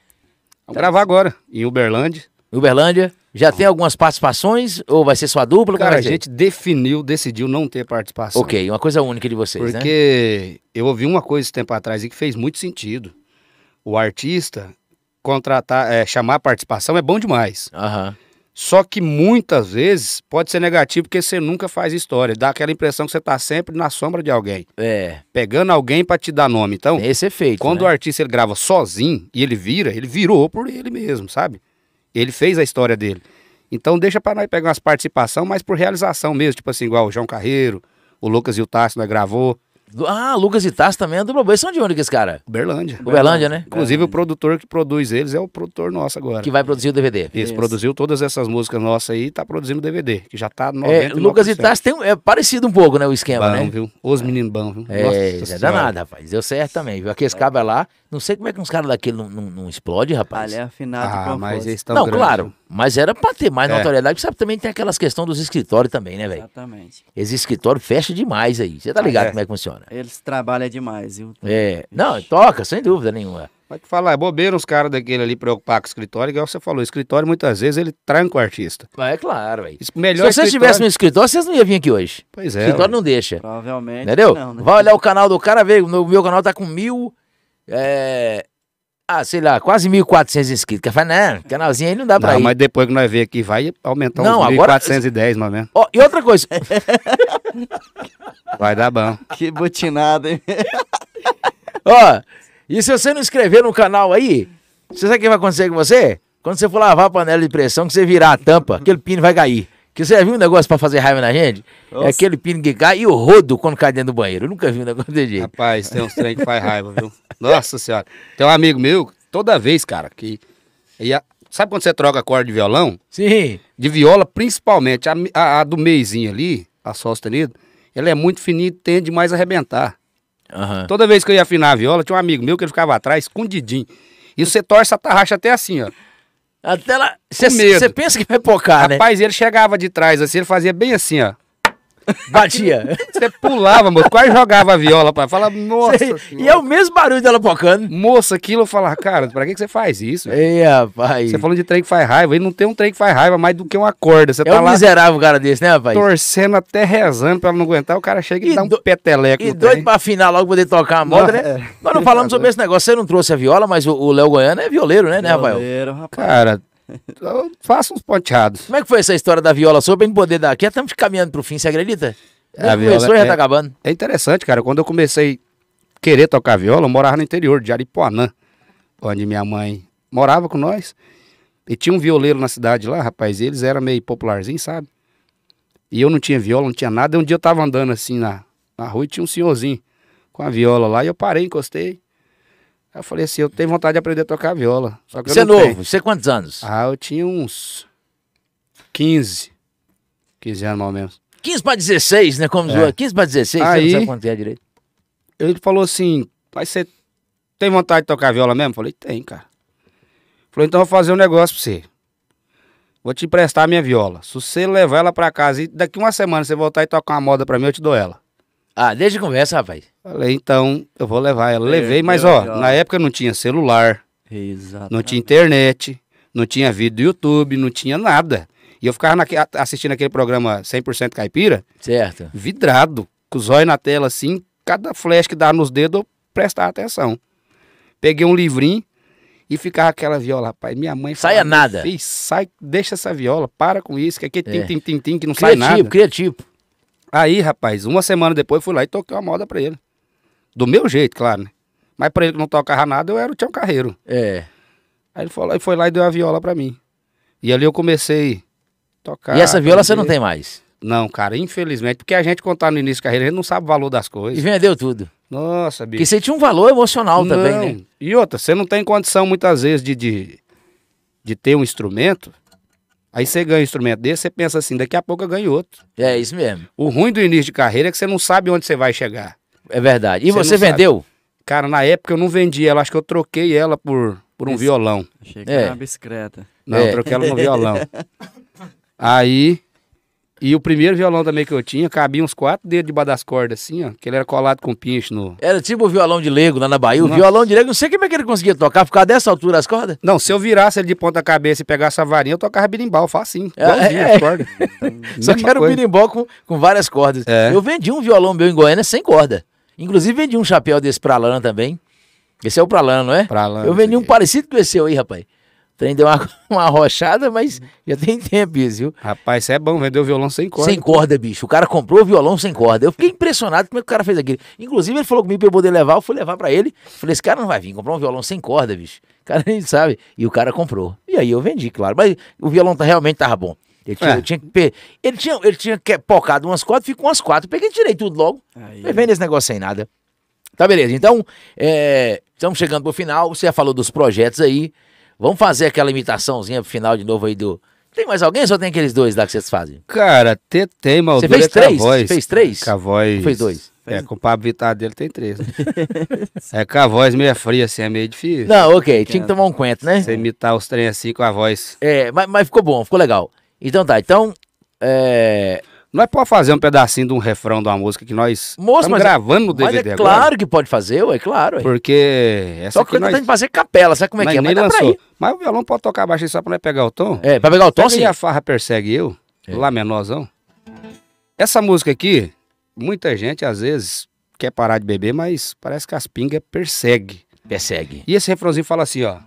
S1: Vamos gravar agora, em Uberlândia. Uberlândia? Já tem algumas participações ou vai ser sua dupla? Cara, é a é? gente
S2: definiu, decidiu não ter participação. Ok, uma coisa única de vocês, porque né? Porque eu ouvi uma coisa esse tempo atrás e que fez muito sentido. O artista contratar, é, chamar a participação é bom demais. Uhum. Só que muitas vezes pode ser negativo porque você nunca faz história. Dá aquela impressão que você está sempre na sombra de alguém. É. Pegando alguém para te dar nome. Então, esse efeito. Quando né? o artista ele grava sozinho e ele vira, ele virou por ele mesmo, sabe? Ele fez a história dele. Então deixa para nós pegar umas participação, mas por realização mesmo, tipo assim, igual o João Carreiro, o Lucas e o Tássio, nós gravou. Ah, Lucas e Tassi também é dublador. São de onde que esse cara? Berlândia. Berlândia, né? Inclusive, é. o produtor que produz eles é o produtor nosso agora. Que vai produzir o DVD. Isso, Isso. produziu todas essas músicas nossas aí e tá produzindo o DVD, que já tá 99%. É, Lucas e Tassi tem,
S1: é parecido um pouco, né, o esquema, né? viu? Os meninos bão, viu? É, Nossa, é danado, rapaz. Deu certo também, viu? Aqueles é. lá, não sei como é que uns caras daquele não, não, não explode, rapaz. é afinado. Ah, mas eles estão Não, claro. Mas era para ter mais é. notoriedade, sabe? Também tem aquelas questões dos escritórios também, né, velho?
S3: Exatamente.
S1: Esse escritório fecha demais aí. Você tá ligado ah, é. como é que funciona?
S3: Eles trabalham demais, viu?
S2: É.
S1: Não, toca, sem dúvida nenhuma.
S3: Pode
S2: falar, é bobeira os caras daquele ali preocupar com o escritório, igual você falou. O escritório muitas vezes ele tranca o artista. Ah, é claro, velho. Melhor Se vocês escritório... tivessem um escritório, vocês não iam vir aqui hoje. Pois é. O escritório véio. não deixa. Provavelmente. Entendeu? Não, né? Vai olhar o canal do cara, vê. O meu
S1: canal tá com mil. É, ah, sei lá, quase 1.400 inscritos. Que fala, né canalzinho aí não dá não, pra ir. Mas
S2: depois que nós ver aqui, vai aumentar não, uns agora... 1.410, mais ou menos.
S1: Oh, e outra coisa.
S2: <laughs> vai dar bom.
S1: Que butinada, hein? Ó, oh, e se você não inscrever no canal aí, você sabe o que vai acontecer com você? Quando você for lavar a panela de pressão, que você virar a tampa, aquele pino vai cair. Que você já viu um negócio pra fazer raiva
S2: na gente? É Nossa. É aquele pino de cai e o rodo quando cai dentro do banheiro. Eu nunca vi um negócio desse jeito. Rapaz, tem uns trem que faz raiva, viu? Nossa senhora. Tem um amigo meu, toda vez, cara, que. Ia... Sabe quando você troca corda de violão? Sim. De viola, principalmente. A, a, a do meizinho ali, a sol sustenido, ela é muito fininha e tende mais a arrebentar. Uhum. Toda vez que eu ia afinar a viola, tinha um amigo meu que ele ficava atrás, escondidinho. E você torce a tarraxa até assim, ó. Até ela. Você pensa que vai pocar, Rapaz, né? Rapaz, ele chegava de trás assim, ele fazia bem assim, ó. <laughs> Batia. Você pulava, moço. Quase jogava a viola para falar, nossa. Cê, e é o mesmo barulho dela pocando. Moça, aquilo eu falava, cara, pra que, que você faz isso? Ei, é, rapaz. Você falou de trem que faz raiva. E não tem um trem que faz raiva mais do que uma corda. Você é tá um lá miserável cara desse, né, rapaz? Torcendo até rezando pra ela não aguentar. O cara chega e, e dá um do... peteleco. E doido trem. pra afinar logo poder tocar a
S3: moda, né? É.
S1: Nós não falamos sobre esse negócio. Você não trouxe a viola, mas o Léo Goiano é violeiro, né, né, rapaz?
S3: Violeiro, rapaz. Cara,
S2: então, faça uns ponteados.
S1: Como é que foi essa história da viola sua pra gente poder dar? Aqui estamos caminhando pro fim, você acredita? É, a viola começou, é, já tá
S2: acabando. É interessante, cara. Quando eu comecei a querer tocar viola, eu morava no interior de Aripuanã, onde minha mãe morava com nós. E tinha um violeiro na cidade lá, rapaz. Eles eram meio popularzinho, sabe? E eu não tinha viola, não tinha nada. E um dia eu tava andando assim na, na rua e tinha um senhorzinho com a viola lá. E eu parei, encostei. Aí eu falei assim, eu tenho vontade de aprender a tocar viola. Só que você é novo, tenho. você é quantos anos? Ah, eu tinha uns 15. 15 anos mais ou menos. 15 para 16, né? Como é. 15 para 16, Aí, você não sabe quanto é direito. Ele falou assim, mas você tem vontade de tocar viola mesmo? Eu falei, tem, cara. Falou, então eu vou fazer um negócio pra você. Vou te emprestar a minha viola. Se você levar ela pra casa e daqui uma semana você voltar e tocar uma moda pra mim, eu te dou ela. Ah, desde conversa, rapaz. Falei, então, eu vou levar ela. Levei, mas ó, na época não tinha celular, Exatamente. não tinha internet, não tinha vídeo do YouTube, não tinha nada. E eu ficava naque, assistindo aquele programa 100% Caipira. Certo. Vidrado, com o zóio na tela assim, cada flash que dá nos dedos eu prestava atenção. Peguei um livrinho e ficava aquela viola, rapaz. Minha mãe Saia falava, nada. Sai, deixa essa viola, para com isso, que aqui é tim, é. tim, tim, tim, que não criativo, sai nada. Criativo, criativo. Aí, rapaz, uma semana depois eu fui lá e toquei uma moda pra ele. Do meu jeito, claro, né? Mas pra ele que não tocava nada, eu era o Tião Carreiro. É. Aí ele foi, foi lá e deu a viola pra mim. E ali eu comecei a tocar. E essa viola você não tem mais? Não, cara, infelizmente. Porque a gente, contar tá no início da carreira, a gente não sabe o valor das coisas. E vendeu tudo. Nossa, bicho. Porque você tinha um valor emocional não. também, né? E outra, você não tem condição muitas vezes de, de, de ter um instrumento Aí você ganha um instrumento desse, você pensa assim, daqui a pouco eu ganho outro. É isso mesmo. O ruim do início de carreira é que você não sabe onde você vai chegar. É verdade. E você, você vendeu? Sabe. Cara, na época eu não vendi ela, acho que eu troquei ela por, por um violão. Achei que é. era uma é. bicicleta. Não, é. eu troquei ela no violão. <laughs> Aí e o primeiro violão também que eu tinha, cabia uns quatro dedos debaixo das cordas, assim, ó. Que ele era colado com pinche no. Era tipo o violão de lego lá na Bahia. O violão de lego, não sei como é que ele conseguia tocar, ficar dessa altura as cordas. Não, se eu virasse ele de ponta cabeça e pegasse a varinha, eu tocava birimbau, facinho. É, é, as é. cordas. É. <laughs> Só que era um birimbau
S1: com, com várias cordas. É. Eu vendi um violão meu em Goiânia sem corda. Inclusive vendi um chapéu desse pra Lana também. Esse é o pra Lana, não é? Pra Lana. Eu vendi um parecido com esse aí, rapaz trem deu uma, <laughs> uma rochada, mas já tem tempo isso, viu? Rapaz, isso é bom, vendeu violão sem corda. Sem corda, bicho. O cara comprou o violão sem corda. Eu fiquei impressionado como é que o cara fez aquilo. Inclusive, ele falou comigo pra eu poder levar, eu fui levar para ele. Falei, esse cara não vai vir comprar um violão sem corda, bicho. O cara nem sabe. E o cara comprou. E aí eu vendi, claro. Mas o violão tá, realmente tava bom. Ele tinha, é. tinha que, ele tinha, ele tinha que, pocado umas quatro, ficou umas quatro. Peguei e tirei tudo logo. Aí. Levei nesse negócio sem nada. Tá, beleza. Então, é, estamos chegando pro final. Você já falou dos projetos aí. Vamos fazer aquela imitaçãozinha pro final de novo aí do. Tem mais alguém? Só tem aqueles dois lá que vocês fazem?
S2: Cara, te, tem, mas é Você fez três? Você fez três? a voz fez dois. É, com o Pablo Vittar dele tem três. Né? <laughs> é com a voz meio fria, assim, é meio difícil. Não, ok, tinha que tomar um cuento, né? Você imitar os trem assim com a voz. É, mas, mas ficou bom, ficou legal. Então tá, então. É, nós podemos fazer um pedacinho de um refrão de uma música que nós estamos é- gravando no DVD mas é agora. claro que pode fazer, ué, é claro. Ué. Porque essa Só que nós... tem que fazer capela, sabe como é que é? mas, lançou. mas o violão pode tocar baixo só pra não pegar o tom? É, pra pegar o tom, sim. E a farra persegue eu, é. lá menorzão. Essa música aqui, muita gente às vezes quer parar de beber, mas parece que as pingas persegue. Persegue. E esse refrãozinho fala assim, ó.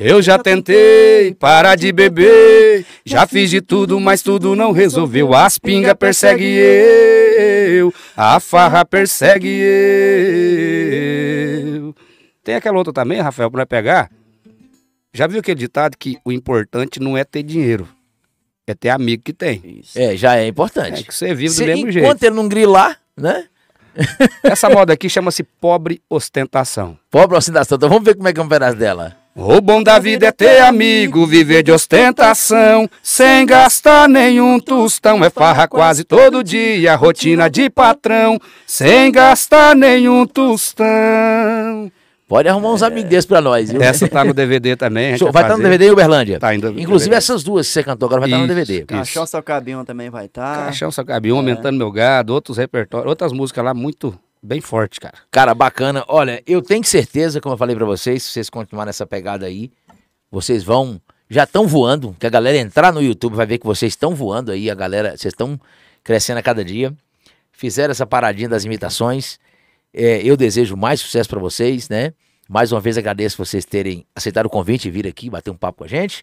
S2: Eu já tentei parar de beber, já fiz de tudo, mas tudo não resolveu. As pinga persegue eu, a farra persegue eu. Tem aquela outra também, Rafael, pra pegar? Já viu aquele ditado que o importante não é ter dinheiro, é ter amigo que tem. Isso. É, já é importante. É que você vive do Se mesmo enquanto jeito. Enquanto ele não grilar, né? Essa moda aqui chama-se pobre ostentação. Pobre ostentação. Então vamos ver como é que é um pedaço dela. O bom da vida é ter amigo, viver de ostentação, sem gastar nenhum tostão. É farra quase todo dia, rotina de patrão, sem gastar nenhum tostão. Pode arrumar uns é... amiguinhos pra nós, viu? Essa tá no DVD <laughs> também. vai estar tá no DVD, Uberlândia? Tá ainda. Inclusive essas duas que você cantou agora vai estar tá no DVD. Caixão
S3: Salcabinho também vai estar. Tá. Caixão
S2: Salcabinho, é. Aumentando Meu Gado, outros repertórios, outras músicas lá muito bem forte, cara. Cara,
S1: bacana. Olha, eu tenho certeza, como eu falei para vocês, se vocês continuarem nessa pegada aí, vocês vão. Já estão voando, que a galera entrar no YouTube vai ver que vocês estão voando aí, a galera, vocês estão crescendo a cada dia. Fizeram essa paradinha das imitações. É, eu desejo mais sucesso para vocês, né? Mais uma vez agradeço vocês terem aceitado o convite e vir aqui bater um papo com a gente.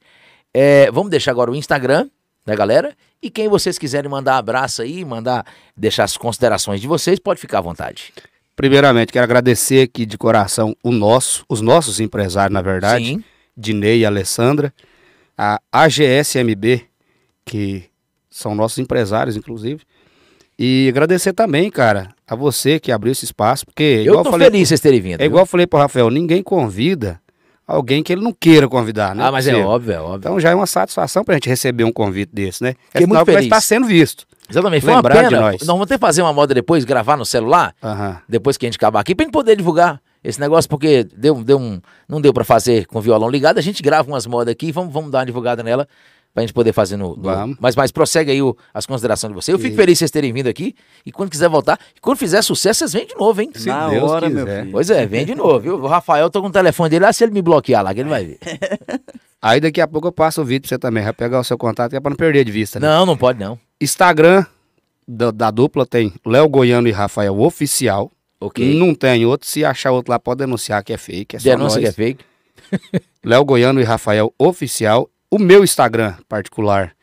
S1: É, vamos deixar agora o Instagram da né, galera. E quem vocês quiserem mandar abraço aí, mandar deixar as considerações de vocês,
S2: pode ficar à vontade. Primeiramente, quero agradecer aqui de coração o nosso, os nossos empresários, na verdade, Sim. Dinei e Alessandra, a AGSMB, que são nossos empresários, inclusive. E agradecer também, cara, a você que abriu esse espaço, porque... Eu igual tô eu falei, feliz vocês terem vindo. É igual eu falei pro Rafael, ninguém convida alguém que ele não queira convidar, né? Ah, mas é óbvio, é óbvio. Então já é uma satisfação pra gente receber um convite desse, né? É, é muito feliz. está sendo visto. Exatamente, foi Lembrar uma pena. Nós. nós.
S1: vamos ter que fazer uma moda depois, gravar no celular, depois que a gente acabar aqui, pra gente poder divulgar esse negócio, porque deu, deu um, não deu para fazer com o violão ligado, a gente grava umas modas aqui, vamos, vamos dar uma divulgada nela, pra gente poder fazer no. no... Vamos. Mas, mas prossegue aí o, as considerações de você. Eu fico e... feliz vocês terem vindo aqui. E quando quiser voltar, quando fizer sucesso, vocês vêm de novo, hein? Se Na Deus hora, quiser. meu filho.
S2: Pois é, vem de novo, viu? O Rafael, tô com o telefone dele lá, se ele me bloquear lá, que ele vai ver. <laughs> Aí daqui a pouco eu passo o vídeo pra você também. Vai pegar o seu contato, que é pra não perder de vista. Né? Não, não pode não. Instagram da, da dupla tem Léo Goiano e Rafael Oficial. ok Não tem outro. Se achar outro lá, pode denunciar que é fake. É que é fake. <laughs> Léo Goiano e Rafael Oficial o meu Instagram particular,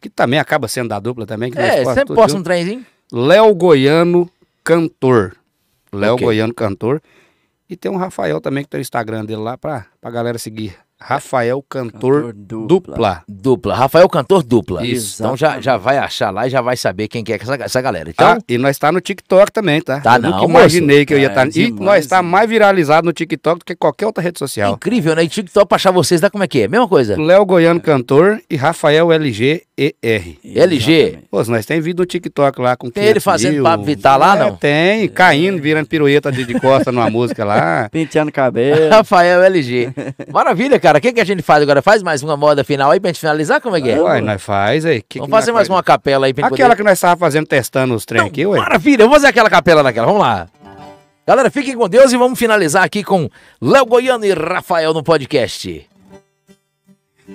S2: que também acaba sendo da dupla também. é, sempre posta um trenzinho. Léo Goiano Cantor. Léo okay. Goiano Cantor. E tem um Rafael também que tem o Instagram dele lá pra, pra galera seguir. Rafael Cantor, Cantor dupla. dupla.
S1: dupla. Rafael Cantor Dupla. Isso. Então já,
S2: já vai achar lá e já vai saber quem que é essa, essa galera. Então... Ah, e nós está no TikTok também, tá? Tá eu não, nunca imaginei que eu ia estar... É, tá- E nós está mais viralizado no TikTok do que qualquer outra rede social. Incrível, né? E TikTok pra achar vocês, dá como é que é? Mesma coisa. Léo Goiano Cantor e Rafael LG L-G-E-R. LG. Pô, nós tem vídeo no TikTok lá com Tem ele fazendo papo vital lá, é, não? É, tem, caindo, virando pirueta de, de costa numa <laughs> música lá. Penteando <laughs> cabelo. Rafael LG. Maravilha, cara. O que, que a gente faz agora? Faz
S1: mais uma moda final aí pra gente finalizar? Como é que é? Ué, nós
S2: faz aí. Que Vamos que fazer mais faz? uma capela aí pra Aquela poder... que nós estávamos fazendo, testando os trem não, aqui, ué. Maravilha, eu vou fazer aquela capela daquela. Vamos lá.
S1: Galera, fiquem com Deus e vamos finalizar aqui com Léo Goiano e Rafael no podcast.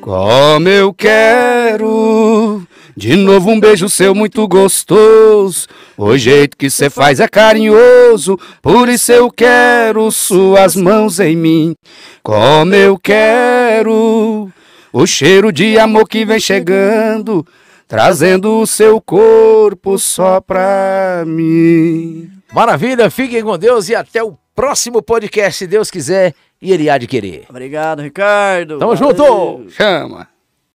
S2: Como eu quero de novo um beijo seu muito gostoso. O jeito que você faz é carinhoso, por isso eu quero suas mãos em mim. Como eu quero o cheiro de amor que vem chegando, trazendo o seu corpo só pra mim. Maravilha, fiquem com Deus e até o
S1: próximo podcast, se Deus quiser e ele há de querer.
S3: Obrigado, Ricardo. Tamo Valeu. junto!
S1: Chama!